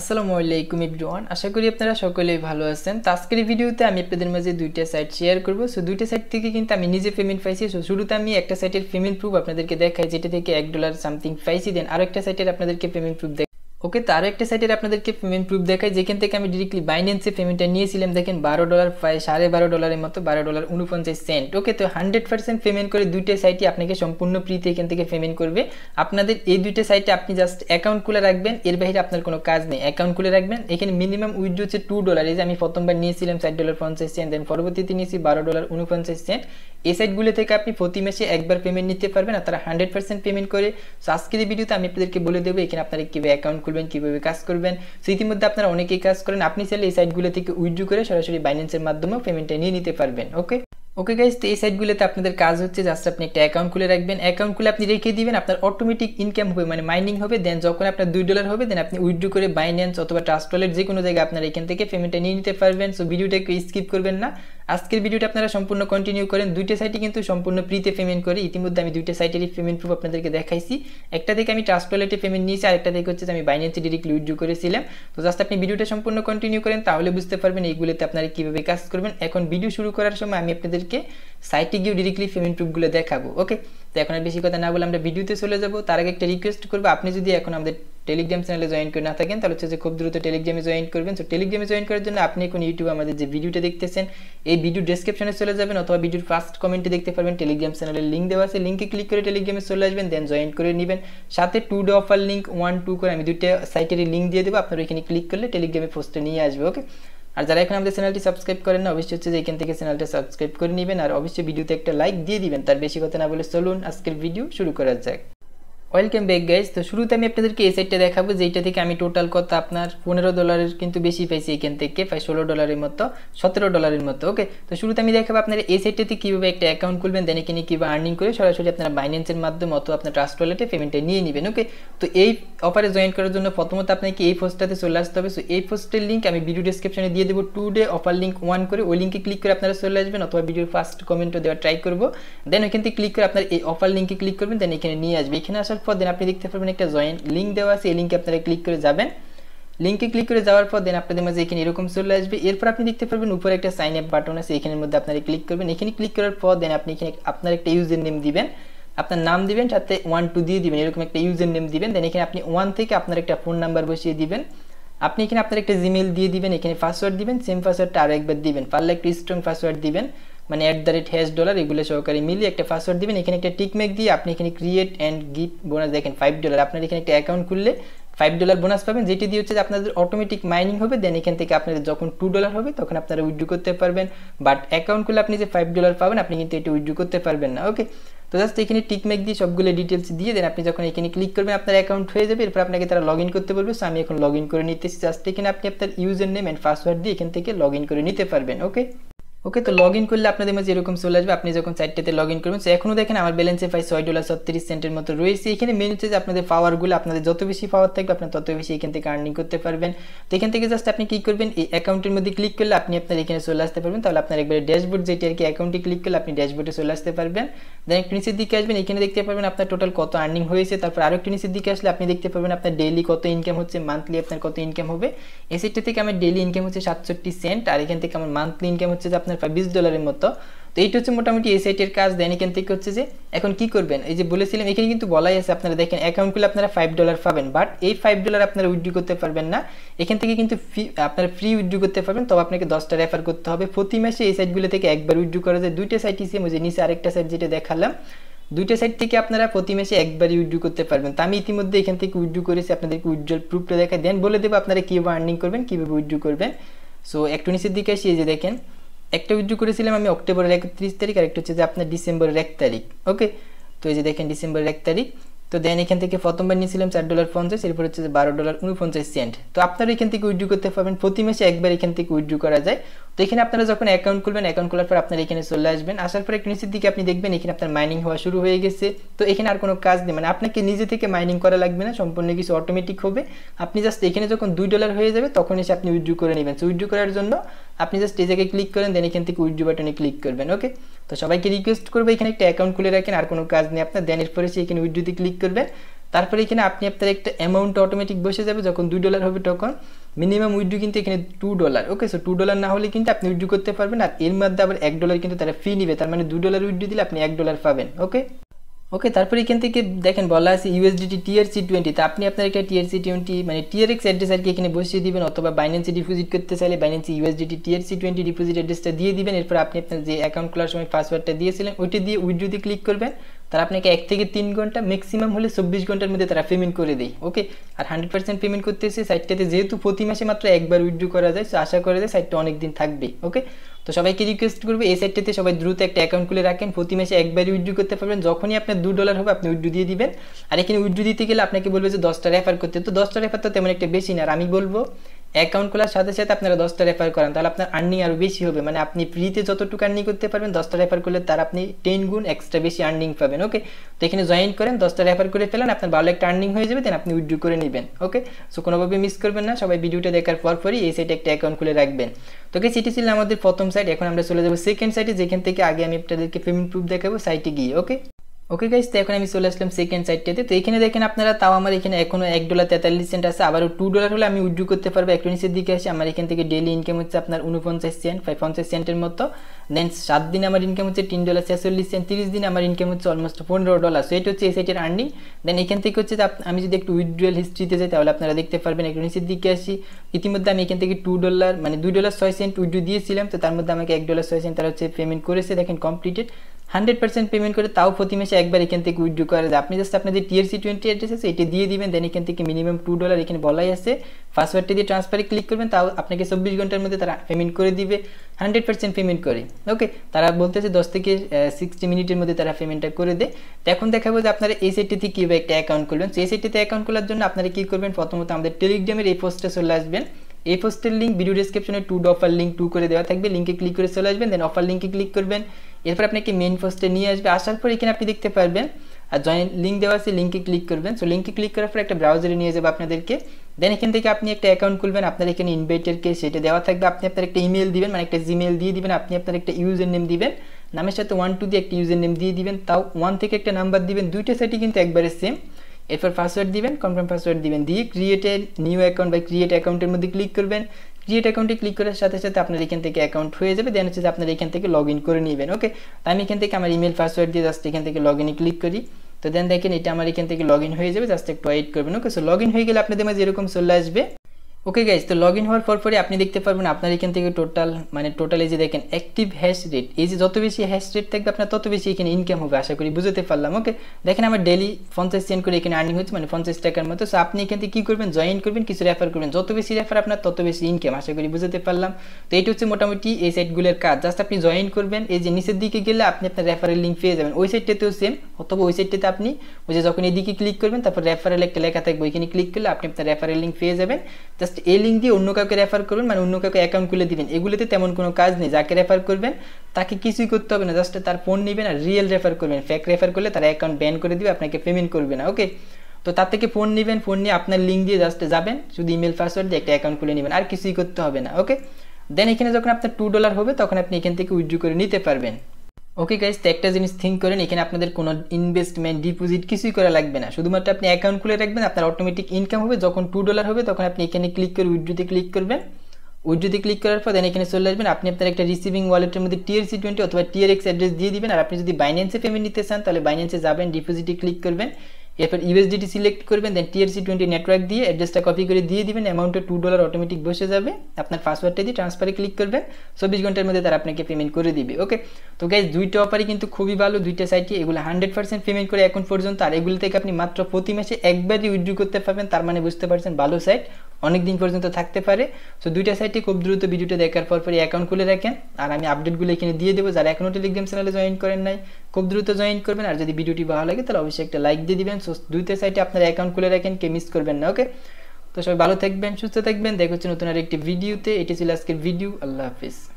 আসসালামু আলাইকুম এভরিওয়ান আশা করি আপনারা সকলেই ভালো আছেন তো আজকের ভিডিওতে আমি আপনাদের মাঝে দুইটা সাইট শেয়ার করব সো দুইটা সাইট থেকে কিন্তু আমি নিজে পেমেন্ট পাইছি সো শুরুতে আমি একটা সাইটের পেমেন্ট প্রুফ আপনাদেরকে দেখাই যেটা থেকে এক ডলার সামথিং পাইছি দেন আর একটা সাইটের আপনাদেরকে পেমেন্ট প্রুফ ওকে তো আরও একটা সাইটের আপনাদেরকে পেমেন্ট প্রুফ দেখায় যেখান থেকে আমি ডিরেক্টলি বাইন্যান্সে পেমেন্টটা নিয়েছিলাম দেখেন বারো ডলার প্রায় সাড়ে বারো ডলারের মতো বারো ডলার উনপঞ্চাশ সেন্ট ওকে তো হান্ড্রেড পার্সেন্ট পেমেন্ট করে দুইটা সাইটই আপনাকে সম্পূর্ণ ফ্রিতে এখান থেকে পেমেন্ট করবে আপনাদের এই দুইটা সাইটে আপনি জাস্ট অ্যাকাউন্ট খুলে রাখবেন এর বাইরে আপনার কোনো কাজ নেই অ্যাকাউন্ট খুলে রাখবেন এখানে মিনিমাম উইথড্র হচ্ছে টু ডলার এই যে আমি প্রথমবার নিয়েছিলাম ষাট ডলার পঞ্চাশ সেন্ট দেন পরবর্তীতে নিয়েছি বারো ডলার উনপঞ্চাশ সেন্ট এই সাইটগুলো থেকে আপনি প্রতি মাসে একবার পেমেন্ট নিতে পারবেন আর তারা হান্ড্রেড পার্সেন্ট পেমেন্ট করে সো আজকের এই ভিডিওতে আমি আপনাদেরকে বলে দেবো এখানে আপনারা কীভাবে অ্যাকাউন্ট খুলবেন কীভাবে কাজ করবেন সো ইতিমধ্যে আপনারা অনেকেই কাজ করেন আপনি চাইলে এই সাইটগুলো থেকে উইথড্রু করে সরাসরি বাইন্যান্সের মাধ্যমেও পেমেন্টটা নিয়ে নিতে পারবেন ওকে ওকে গাইজ তো এই সাইটগুলোতে আপনাদের কাজ হচ্ছে জাস্ট আপনি একটা অ্যাকাউন্ট খুলে রাখবেন অ্যাকাউন্ট খুলে আপনি রেখে দিবেন আপনার অটোমেটিক ইনকাম হবে মানে মাইনিং হবে দেন যখন আপনার দুই ডলার হবে দেন আপনি উইথড্রু করে বাইন্যান্স অথবা ট্রাস্ট ওয়ালেট যে কোনো জায়গায় আপনার এখান থেকে পেমেন্টটা নিয়ে নিতে পারবেন সো ভিডিওটা একটু স্কিপ করবেন না আজকের ভিডিওটা আপনারা সম্পূর্ণ কন্টিনিউ করেন দুইটা সাইটে কিন্তু সম্পূর্ণ ফ্রিতে পেমেন্ট করে ইতিমধ্যে আমি দুইটা সাইটেরই পেমেন্ট প্রুফ আপনাদেরকে দেখাইছি একটা থেকে আমি ট্রাস্ট ওয়ালেটে পেমেন্ট নিয়েছি আর একটা থেকে হচ্ছে আমি বাইন্যান্সে ডিরেক্টলি উইথড্রু করেছিলাম তো জাস্ট আপনি ভিডিওটা সম্পূর্ণ কন্টিনিউ করেন তাহলে বুঝতে পারবেন এইগুলোতে আপনারা কীভাবে কাজ করবেন এখন ভিডিও শুরু করার সময় আমি আপনাদেরকে সাইটে গিয়ে ডিরেক্টলি পেমেন্ট প্রুফগুলো দেখাবো ওকে তো এখন আর বেশি কথা না বলে আমরা ভিডিওতে চলে যাবো তার আগে একটা রিকোয়েস্ট করবো আপনি যদি এখন আমাদের টেলিগ্রাম চ্যানেলে জয়েন করে না থাকেন তাহলে হচ্ছে যে খুব দ্রুত টেলিগ্রামে জয়েন করবেন সো টেলিগ্রামে জয়েন করার জন্য আপনি এখন ইউটিউব আমাদের যে ভিডিওটা দেখতেছেন এই ভিডিও ডেসক্রিপশনে চলে যাবেন অথবা ভিডিওর ফার্স্ট কমেন্টে দেখতে পারবেন টেলিগ্রাম চ্যানেলের লিঙ্ক দেওয়া আছে লিঙ্কে ক্লিক করে টেলিগ্রামে চলে আসবেন দেন জয়েন করে নেবেন সাথে today offer link one two করে আমি দুইটা সাইটের লিঙ্ক দিয়ে দেবো আপনারা এখানে ক্লিক করলে টেলিগ্রামে পোস্টে নিয়ে আসবে ওকে আর যারা এখন আমাদের চ্যানেলটি সাবস্ক্রাইব করেন না অবশ্যই হচ্ছে যে এখান থেকে চ্যানেলটা সাবস্ক্রাইব করে নেবেন আর অবশ্যই ভিডিওতে একটা লাইক দিয়ে দিবেন তার বেশি কথা না বলে চলুন আজকের ভিডিও শুরু করা যায় ওয়েলকাম ব্যাক গাইজ তো শুরুতে আমি আপনাদেরকে এই সাইডটা দেখাবো যেটা থেকে আমি টোটাল কত আপনার পনেরো ডলারের কিন্তু বেশি পাইছি এখান থেকে প্রায় ষোলো ডলারের মতো সতেরো ডলারের মতো ওকে তো শুরুতে আমি দেখাবো আপনার এই সাইডটাতে কীভাবে একটা অ্যাকাউন্ট খুলবেন দেন এখানে কীভাবে আর্নিং করে সরাসরি আপনার বাইন্যান্সের মাধ্যমে অত আপনার ট্রাস্ট ওয়ালেটে পেমেন্টটা নিয়ে নেবেন ওকে তো এই অফারে জয়েন করার জন্য প্রথমত আপনাকে এই পোস্টটাতে চলে আসতে হবে সো এই পোস্টের লিঙ্ক আমি ভিডিও ডিসক্রিপশনে দিয়ে দেবো today offer link one করে ওই লিঙ্কে ক্লিক করে আপনারা চলে আসবেন অথবা ভিডিওর ফার্স্ট কমেন্টও দেওয়ার ট্রাই করবো দেন ওইখান থেকে ক্লিক করে আপনার এই অফার লিঙ্কে ক্লিক করবেন দেন এখানে নিয়ে আসবে এখানে আসার পর দেন আপনি দেখতে পারবেন একটা জয়েন্ট লিঙ্ক দেওয়া আছে এই লিঙ্কে আপনারা ক্লিক করে যাবেন লিঙ্কে ক্লিক করে যাওয়ার পর দেন আপনাদের মাঝে এখানে এরকম চলে আসবে এরপর আপনি দেখতে পারবেন উপরে একটা সাইন আপ বাটন আছে এখানের মধ্যে আপনারা ক্লিক করবেন এখানে ক্লিক করার পর দেন আপনি এখানে আপনার একটা ইউজার নেম দিবেন আপনার নাম দিবেন সাথে ওয়ান টু দিয়ে দিবেন এরকম একটা ইউজার নেম দিবেন দেন এখানে আপনি ওয়ান থেকে আপনার একটা ফোন নাম্বার বসিয়ে দিবেন আপনি এখানে আপনার একটা জিমেল দিয়ে দিবেন এখানে পাসওয়ার্ড দিবেন সেম পাসওয়ার্ডটা আরও একবার দিবেন পারলে একটা স্ট্রং পাসওয়ার্ড দিবেন মানে at the rate hash dollar এগুলো সহকারে মিলিয়ে একটা পাসওয়ার্ড দিবেন এখানে একটা টিকমেক দিয়ে আপনি এখানে ক্রিয়েট অ্যান্ড গিফট বোনাস দেখেন ফাইভ ডলার আপনার এখানে একটা অ্যাকাউন্ট খুললে ফাইভ ডলার বোনাস পাবেন যেটি দিয়ে হচ্ছে আপনাদের অটোমেটিক মাইনিং হবে দেন এখান থেকে আপনাদের যখন টু ডলার হবে তখন আপনারা উইড্রু করতে পারবেন বাট অ্যাকাউন্ট খুলে আপনি যে ফাইভ ডলার পাবেন আপনি কিন্তু এটি উইড্রু করতে পারবেন না ওকে তো জাস্ট এখানে টিকমেক দিয়ে সবগুলো ডিটেলস দিয়ে দেন আপনি যখন এখানে ক্লিক করবেন আপনার অ্যাকাউন্ট হয়ে যাবে এরপর আপনাকে তারা লগ করতে বলবে সো আমি এখন লগ করে নিতেছি জাস্ট এখানে আপনি আপনার ইউজার নেম অ্যান্ড পাসওয়ার্ড দিয়ে এখান থেকে লগ করে নিতে পারবেন ওকে ওকে তো লগ ইন করলে আপনাদের মাঝে এরকম চলে আসবে আপনি যখন সাইটটাতে লগ ইন করবেন সো এখনও দেখেন আমার ব্যালেন্সে প্রায় ছয় ডলার ছত্রিশ সেন্টের মতো রয়েছে এখানে মেন হচ্ছে যে আপনাদের পাওয়ারগুলো আপনাদের যত বেশি পাওয়ার থাকবে আপনার তত বেশি এখান থেকে আর্নিং করতে পারবেন তো এখান থেকে জাস্ট আপনি কী করবেন এই অ্যাকাউন্টের মধ্যে ক্লিক করলে আপনি আপনার এখানে চলে আসতে পারবেন তাহলে আপনার একবারে ড্যাশবোর্ড যেটি আর কি অ্যাকাউন্টে ক্লিক করলে আপনি ড্যাশবোর্ডে চলে আসতে পারবেন দেন একটু নিচের দিকে আসবেন এখানে দেখতে পারবেন আপনার টোটাল কত আর্নিং হয়েছে তারপর আরও একটু নিচের দিকে আসলে আপনি দেখতে পারবেন আপনার ডেলি কত ইনকাম হচ্ছে মান্থলি আপনার কত ইনকাম হবে এই সেটটা থেকে আমার ডেলি ইনকাম হচ্ছে সাতষট্টি সেন্ট আর এখান থেকে আমার মান্থলি ইনকাম হচ্ছে যে আপনার আপনার বিশ ডলারের মতো তো এইটা হচ্ছে মোটামুটি এই সাইটের কাজ দেন এখান থেকে হচ্ছে যে এখন কি করবেন এই যে বলেছিলাম এখানে কিন্তু বলাই আছে আপনারা দেখেন অ্যাকাউন্ট খুলে আপনারা ফাইভ ডলার পাবেন বাট এই ফাইভ ডলার আপনারা উইড্রু করতে পারবেন না এখান থেকে কিন্তু ফি আপনারা ফ্রি উইড্রু করতে পারবেন তবে আপনাকে দশটা রেফার করতে হবে প্রতি মাসে এই সাইটগুলো থেকে একবার উইড্রু করা যায় দুইটা সাইট হিসেবে যে নিচে আরেকটা সাইট যেটা দেখালাম দুইটা সাইট থেকে আপনারা প্রতি মাসে একবারই উইড্রু করতে পারবেন তো আমি ইতিমধ্যে এখান থেকে উইড্রু করেছি আপনাদেরকে উইড্রল প্রুফটা দেখাই দেন বলে দেবো আপনারা কীভাবে আর্নিং করবেন কীভাবে উইড্রু করবেন সো একটু নিচের দিকে আসি এই যে দেখেন একটা উইথড্রু করেছিলাম আমি অক্টোবরের একত্রিশ তারিখ আর একটা হচ্ছে যে আপনার ডিসেম্বরের এক তারিখ ওকে তো এই যে দেখেন ডিসেম্বরের এক তারিখ তো দেন এখান থেকে প্রথমবার নিয়েছিলাম চার ডলার পঞ্চাশ এরপর হচ্ছে বারো ডলার উনপঞ্চাশ সেন্ট তো আপনারা এখান থেকে উইড্রু করতে পারবেন প্রতি মাসে একবার এখান থেকে উইড্রু করা যায় তো এখানে আপনারা যখন অ্যাকাউন্ট খুলবেন অ্যাকাউন্ট খোলার পর আপনারা এখানে চলে আসবেন আসার পর একটু নিচের দিকে আপনি দেখবেন এখানে আপনার মাইনিং হওয়া শুরু হয়ে গেছে তো এখানে আর কোনো কাজ নেই মানে আপনাকে নিজে থেকে মাইনিং করা লাগবে না সম্পূর্ণ কিছু অটোমেটিক হবে আপনি জাস্ট এখানে যখন দুই ডলার হয়ে যাবে তখন এসে আপনি উইড্রু করে নেবেন সো উইড্রু করার জন্য আপনি জাস্ট এই জায়গায় ক্লিক করেন দেন এখান থেকে উইড্রু বাটনে ক্লিক করবেন ওকে তো সবাইকে রিকোয়েস্ট করবো এখানে একটা অ্যাকাউন্ট খুলে রাখেন আর কোনো কাজ নেই আপনার দেন পরে সে এখানে উইড্রোতে ক্লিক করবেন তারপরে এখানে আপনি আপনার একটা অ্যামাউন্ট অটোমেটিক বসে যাবে যখন দুই ডলার হবে তখন মিনিমাম উইড্রু কিন্তু এখানে two dollar okay so two dollar না হলে কিন্তু আপনি উইড্রু করতে পারবেন আর এর মধ্যে আবার এক ডলার কিন্তু তারা ফি নেবে তার মানে দু ডলার উইড্রু দিলে আপনি এক ডলার পাবেন ওকে ওকে তারপরে এখান থেকে দেখেন বলা আছে ইউএসডিটি টোয়েন্টি তা আপনি আপনার একটা সি টোয়েন্টি মানে এক্স অ্যাড্রেস আর কি এখানে বসিয়ে দিবেন অথবা বাইন্যান্সে ডিপোজিট করতে চাইলে বাইন্যান্সে ইউএসডিটি সি টোয়েন্টি ডিপোজিট অ্যাড্রেসটা দিয়ে দিবেন এরপর আপনি আপনার যে অ্যাকাউন্ট খোলার সময় পাসওয়ার্ডটা দিয়েছিলেন ওইটা দিয়ে উইড্রোতে ক্লিক করবেন তারা আপনাকে এক থেকে তিন ঘন্টা ম্যাক্সিমাম হলে চব্বিশ ঘন্টার মধ্যে তারা পেমেন্ট করে দেয় ওকে আর হান্ড্রেড পার্সেন্ট পেমেন্ট এসে সাইটটাতে যেহেতু প্রতি মাসে মাত্র একবার উইথড্রু করা যায় সো আশা করা যায় সাইটটা অনেক দিন থাকবে ওকে তো সবাইকে রিকোয়েস্ট করবো এই সাইটটাতে সবাই দ্রুত একটা অ্যাকাউন্ট খুলে রাখেন প্রতি মাসে একবারই উইথড্রু করতে পারবেন যখনই আপনার দু ডলার হবে আপনি উইথড্রু দিয়ে দিবেন আর এখানে উইথড্রু দিতে গেলে আপনাকে বলবে যে দশটা রেফার করতে তো দশটা রেফার তো তেমন একটা বেশি না আর আমি বলবো অ্যাকাউন্ট খোলার সাথে সাথে আপনারা দশটা রেফার করেন তাহলে আপনার আর্নিং আরও বেশি হবে মানে আপনি ফ্রিতে যতটুকু আর্নিং করতে পারবেন দশটা রেফার করলে তার আপনি টেন গুণ এক্সট্রা বেশি আর্নিং পাবেন ওকে তো এখানে জয়েন করেন দশটা রেফার করে ফেলেন আপনার ভালো একটা আর্নিং হয়ে যাবে দেন আপনি উইড্রো করে নেবেন ওকে সো কোনোভাবে মিস করবেন না সবাই ভিডিওটা দেখার পর পরই এই সাইটে একটা অ্যাকাউন্ট খুলে রাখবেন তো ওকে সেটি ছিল আমাদের প্রথম সাইট এখন আমরা চলে যাবো সেকেন্ড সাইটে যেখান থেকে আগে আমি আপনাদেরকে পেমেন্ট প্রুফ দেখাবো সাইটে গিয়ে ওকে ওকে গাইজ তো এখন আমি চলে আসলাম সেকেন্ড সাইডটাতে তো এখানে দেখেন আপনারা তাও আমার এখানে এখনও এক ডলার তেতাল্লিশ সেন্ট আছে আবারও টু ডলার হলে আমি উইড্রু করতে পারবো একটু নিচের দিকে আসে আমার এখান থেকে ডেলি ইনকাম হচ্ছে আপনার উনপঞ্চাশ সেন্ট বা পঞ্চাশ সেন্টের মতো দেন সাত দিন আমার ইনকাম হচ্ছে তিন ডলার ছেচল্লিশ সেন্ট তিরিশ দিন আমার ইনকাম হচ্ছে অলমোস্ট পনেরো ডলার সো এটা হচ্ছে এই সাইটের আর্নিং দেন এখান থেকে হচ্ছে আমি যদি একটু উইড্রুয়াল হিস্ট্রিতে যাই তাহলে আপনারা দেখতে পারবেন একটু নিচের দিকে আসি ইতিমধ্যে আমি এখান থেকে টু ডলার মানে দুই ডলার ছয় সেন্ট উইড্রু দিয়েছিলাম তো তার মধ্যে আমাকে এক ডলার ছয় সেন্ট তারা হচ্ছে পেমেন্ট করেছে দেখেন কমপ্লিটেড হান্ড্রেড পার্সেন্ট পেমেন্ট করে তাও প্রতি মাসে একবার এখান থেকে উইথড্রু করা যায় আপনি জাস্ট আপনাদের যে টোয়েন্টি অ্যাড্রেস আছে এটি দিয়ে দিবেন দেন এখান থেকে মিনিমাম টু ডলার এখানে বলাই আছে পাসওয়ার্ডটি দিয়ে ট্রান্সফারে ক্লিক করবেন তাও আপনাকে চব্বিশ ঘন্টার মধ্যে তারা পেমেন্ট করে দিবে হান্ড্রেড পার্সেন্ট পেমেন্ট করে ওকে তারা বলতেছে দশ থেকে সিক্সটি মিনিটের মধ্যে তারা পেমেন্টটা করে দেয় তো এখন দেখাবো যে আপনারা এই সাইটটিতে কীভাবে একটা অ্যাকাউন্ট করবেন সেই সাইটটিতে অ্যাকাউন্ট খোলার জন্য আপনারা কী করবেন প্রথমত আমাদের টেলিগ্রামের এই পোস্টে চলে আসবেন এই পোস্টের লিঙ্ক ভিডিও ডিসক্রিপশনে টু অফার লিঙ্ক টু করে দেওয়া থাকবে লিঙ্কে ক্লিক করে চলে আসবেন দেন অফার লিঙ্কে ক্লিক করবেন এরপর আপনাকে মেন পোস্টে নিয়ে আসবে আসার পর এখানে আপনি দেখতে পারবেন আর জয়েন লিঙ্ক দেওয়া আছে লিঙ্কে ক্লিক করবেন সো লিঙ্কে ক্লিক করার পর একটা ব্রাউজারে নিয়ে যাবে আপনাদেরকে দেন এখান থেকে আপনি একটা অ্যাকাউন্ট খুলবেন আপনার এখানে ইনভাইটারকে সেটা দেওয়া থাকবে আপনি আপনার একটা ইমেল দিবেন মানে একটা জিমেল দিয়ে দিবেন আপনি আপনার একটা ইউজার নেম দিবেন নামের সাথে ওয়ান টু দিয়ে একটা ইউজার নেম দিয়ে দিবেন তাও ওয়ান থেকে একটা নাম্বার দিবেন দুইটা সাইটে কিন্তু একবারে সেম এরপর পাসওয়ার্ড দিবেন কনফার্ম পাসওয়ার্ড দিবেন দিয়ে ক্রিয়েট নিউ অ্যাকাউন্ট বা ক্রিয়েট অ্যাকাউন্টের মধ্যে ক্লিক করবেন ক্রিয়েট অ্যাকাউন্টে ক্লিক করার সাথে সাথে আপনার এখান থেকে অ্যাকাউন্ট হয়ে যাবে দেন হচ্ছে যে আপনার এখান থেকে লগ ইন করে নেবেন ওকে তো আমি এখান থেকে আমার ইমেল পাসওয়ার্ড দিয়ে জাস্ট এখান থেকে লগ ইন ক্লিক করি তো দেন দেখেন এটা আমার এখান থেকে লগ ইন হয়ে যাবে জাস্ট একটু ওয়েট করবেন ওকে সো লগ ইন হয়ে গেলে আপনাদের মাঝে এরকম চলে আসবে ওকে গাইজ তো লগ ইন হওয়ার পরপরই আপনি দেখতে পারবেন আপনার এখান থেকে টোটাল মানে টোটাল এই যে দেখেন অ্যাক্টিভ হ্যাশ রেট এই যে যত বেশি হ্যাশ রেট থাকবে আপনার তত বেশি এখানে ইনকাম হবে আশা করি বুঝতে পারলাম ওকে দেখেন আমার ডেলি পঞ্চাশ সেন্ট করে এখানে আর্নিং হচ্ছে মানে পঞ্চাশ টাকার মতো সো আপনি এখান থেকে কী করবেন জয়েন করবেন কিছু রেফার করবেন যত বেশি রেফার আপনার তত বেশি ইনকাম আশা করি বুঝতে পারলাম তো এটা হচ্ছে মোটামুটি এই সাইটগুলোর কাজ জাস্ট আপনি জয়েন করবেন এই যে নিচের দিকে গেলে আপনি আপনার রেফারের লিঙ্ক পেয়ে যাবেন ওই সাইটটাতেও সেম অথবা ওই সাইটটাতে আপনি ওই যে যখন এদিকে ক্লিক করবেন তারপর রেফারেল একটা লেখা থাকবে ওইখানে ক্লিক করলে আপনি আপনার রেফারের লিঙ্ক পেয়ে যাবেন জাস্ট জাস্ট এই লিঙ্ক দিয়ে অন্য কাউকে রেফার করবেন মানে অন্য কাউকে অ্যাকাউন্ট খুলে দিবেন এগুলোতে তেমন কোনো কাজ নেই যাকে রেফার করবেন তাকে কিছুই করতে হবে না জাস্ট তার ফোন নেবেন আর রিয়েল রেফার করবেন ফেক রেফার করলে তার অ্যাকাউন্ট ব্যান করে দিবে আপনাকে পেমেন্ট করবে না ওকে তো তার থেকে ফোন নেবেন ফোন নিয়ে আপনার লিঙ্ক দিয়ে জাস্ট যাবেন শুধু ইমেল পাসওয়ার্ড দিয়ে একটা অ্যাকাউন্ট খুলে নেবেন আর কিছুই করতে হবে না ওকে দেন এখানে যখন আপনার টু ডলার হবে তখন আপনি এখান থেকে উইথড্রু করে নিতে পারবেন ওকে গাইজ তো একটা জিনিস থিঙ্ক করেন এখানে আপনাদের কোনো ইনভেস্টমেন্ট ডিপোজিট কিছুই করা লাগবে না শুধুমাত্র আপনি অ্যাকাউন্ট খুলে রাখবেন আপনার অটোমেটিক ইনকাম হবে যখন টু ডলার হবে তখন আপনি এখানে ক্লিক করে উইড্রোতে ক্লিক করবেন উইড্রোতে ক্লিক করার পর দেন এখানে চলে আসবেন আপনি আপনার একটা রিসিভিং ওয়ালেটের মধ্যে টিয়ার সি টোয়েন্টি অথবা টিয়ার এক্স অ্যাড্রেস দিয়ে দিবেন আর আপনি যদি বাইন্যান্সে পেমেন্ট নিতে চান তাহলে বাইন্যান্সে যাবেন ডিপোজিটে ক্লিক করবেন এরপর ইউএসডিটি সিলেক্ট করবেন দেন টিআরসি টোয়েন্টি নেটওয়ার্ক দিয়ে অ্যাড্রেসটা কপি করে দিয়ে দিবেন অ্যামাউন্টে টু ডলার অটোমেটিক বসে যাবে আপনার পাসওয়ার্ডটা দিয়ে ট্রান্সফারে ক্লিক করবেন চব্বিশ ঘন্টার মধ্যে তারা আপনাকে পেমেন্ট করে দিবে ওকে তো গাইজ দুইটা অফারই কিন্তু খুবই ভালো দুইটা সাইটে এগুলো হান্ড্রেড পার্সেন্ট পেমেন্ট করে এখন পর্যন্ত আর এগুলো থেকে আপনি মাত্র প্রতি মাসে একবারই উইথড্রু করতে পারবেন তার মানে বুঝতে পারছেন ভালো সাইট অনেক দিন পর্যন্ত থাকতে পারে সো দুইটা সাইটে খুব দ্রুত ভিডিওটা দেখার পর পরই অ্যাকাউন্ট খুলে রাখেন আর আমি আপডেটগুলো এখানে দিয়ে দেবো যারা এখনও টেলিগ্রাম চ্যানেলে জয়েন করেন নাই খুব দ্রুত জয়েন করবেন আর যদি ভিডিওটি ভালো লাগে তাহলে অবশ্যই একটা লাইক দিয়ে দিবেন সো দুইটা সাইটে আপনার অ্যাকাউন্ট খুলে রাখেন কে মিস করবেন না ওকে তো সবাই ভালো থাকবেন সুস্থ থাকবেন দেখা হচ্ছে নতুন আর একটি ভিডিওতে এটি ছিল আজকের ভিডিও আল্লাহ হাফিজ